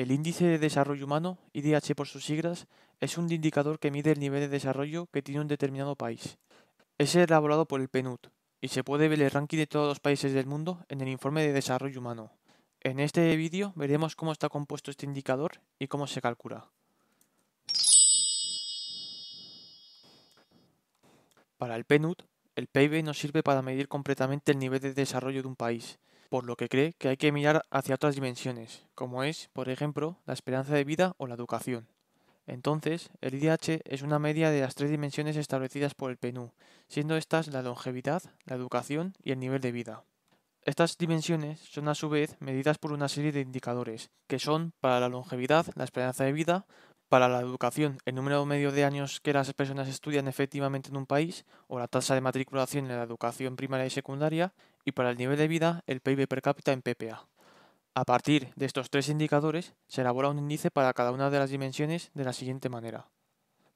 El índice de desarrollo humano, IDH por sus siglas, es un indicador que mide el nivel de desarrollo que tiene un determinado país. Es elaborado por el PNUD y se puede ver el ranking de todos los países del mundo en el informe de desarrollo humano. En este vídeo veremos cómo está compuesto este indicador y cómo se calcula. Para el PNUD, el PIB nos sirve para medir completamente el nivel de desarrollo de un país por lo que cree que hay que mirar hacia otras dimensiones, como es, por ejemplo, la esperanza de vida o la educación. Entonces, el IDH es una media de las tres dimensiones establecidas por el PNU, siendo estas la longevidad, la educación y el nivel de vida. Estas dimensiones son a su vez medidas por una serie de indicadores, que son para la longevidad la esperanza de vida, para la educación el número medio de años que las personas estudian efectivamente en un país, o la tasa de matriculación en la educación primaria y secundaria, y para el nivel de vida el PIB per cápita en PPA. A partir de estos tres indicadores se elabora un índice para cada una de las dimensiones de la siguiente manera.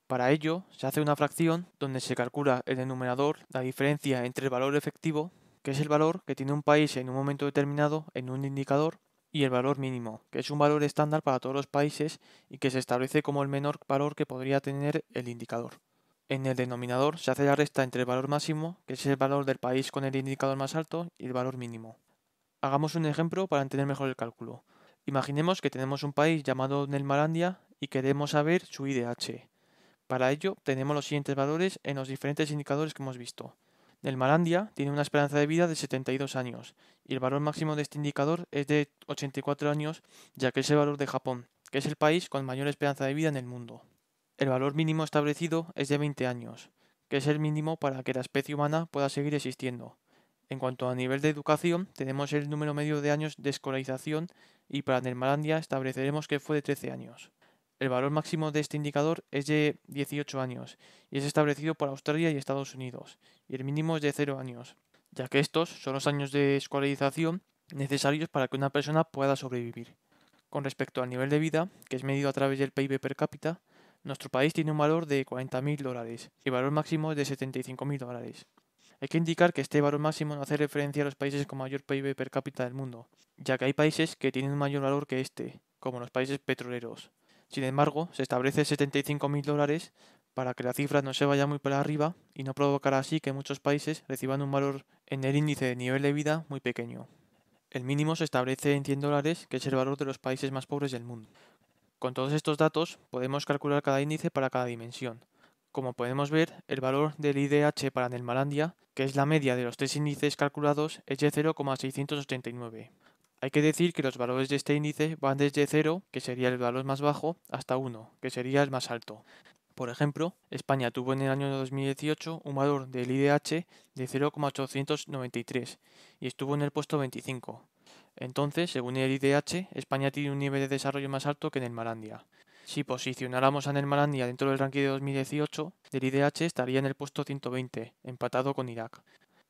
Para ello se hace una fracción donde se calcula el numerador la diferencia entre el valor efectivo, que es el valor que tiene un país en un momento determinado en un indicador, y el valor mínimo, que es un valor estándar para todos los países y que se establece como el menor valor que podría tener el indicador. En el denominador se hace la resta entre el valor máximo, que es el valor del país con el indicador más alto, y el valor mínimo. Hagamos un ejemplo para entender mejor el cálculo. Imaginemos que tenemos un país llamado Nelmalandia y queremos saber su IDH. Para ello tenemos los siguientes valores en los diferentes indicadores que hemos visto. Nelmalandia tiene una esperanza de vida de 72 años y el valor máximo de este indicador es de 84 años ya que es el valor de Japón, que es el país con mayor esperanza de vida en el mundo. El valor mínimo establecido es de 20 años, que es el mínimo para que la especie humana pueda seguir existiendo. En cuanto a nivel de educación, tenemos el número medio de años de escolarización y para Nermalandia estableceremos que fue de 13 años. El valor máximo de este indicador es de 18 años y es establecido por Australia y Estados Unidos, y el mínimo es de 0 años, ya que estos son los años de escolarización necesarios para que una persona pueda sobrevivir. Con respecto al nivel de vida, que es medido a través del PIB per cápita, nuestro país tiene un valor de 40.000 dólares y valor máximo es de 75.000 dólares. Hay que indicar que este valor máximo no hace referencia a los países con mayor PIB per cápita del mundo, ya que hay países que tienen un mayor valor que este, como los países petroleros. Sin embargo, se establece 75.000 dólares para que la cifra no se vaya muy para arriba y no provocará así que muchos países reciban un valor en el índice de nivel de vida muy pequeño. El mínimo se establece en 100 dólares, que es el valor de los países más pobres del mundo. Con todos estos datos podemos calcular cada índice para cada dimensión. Como podemos ver, el valor del IDH para Nelmalandia, que es la media de los tres índices calculados, es de 0,689. Hay que decir que los valores de este índice van desde 0, que sería el valor más bajo, hasta 1, que sería el más alto. Por ejemplo, España tuvo en el año 2018 un valor del IDH de 0,893 y estuvo en el puesto 25. Entonces, según el IDH, España tiene un nivel de desarrollo más alto que en el Malandia. Si posicionáramos a Malandia dentro del ranking de 2018 el IDH, estaría en el puesto 120, empatado con Irak.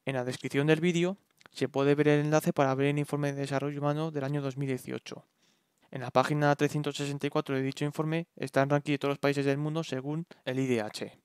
En la descripción del vídeo se puede ver el enlace para ver el informe de desarrollo humano del año 2018. En la página 364 de dicho informe está el ranking de todos los países del mundo según el IDH.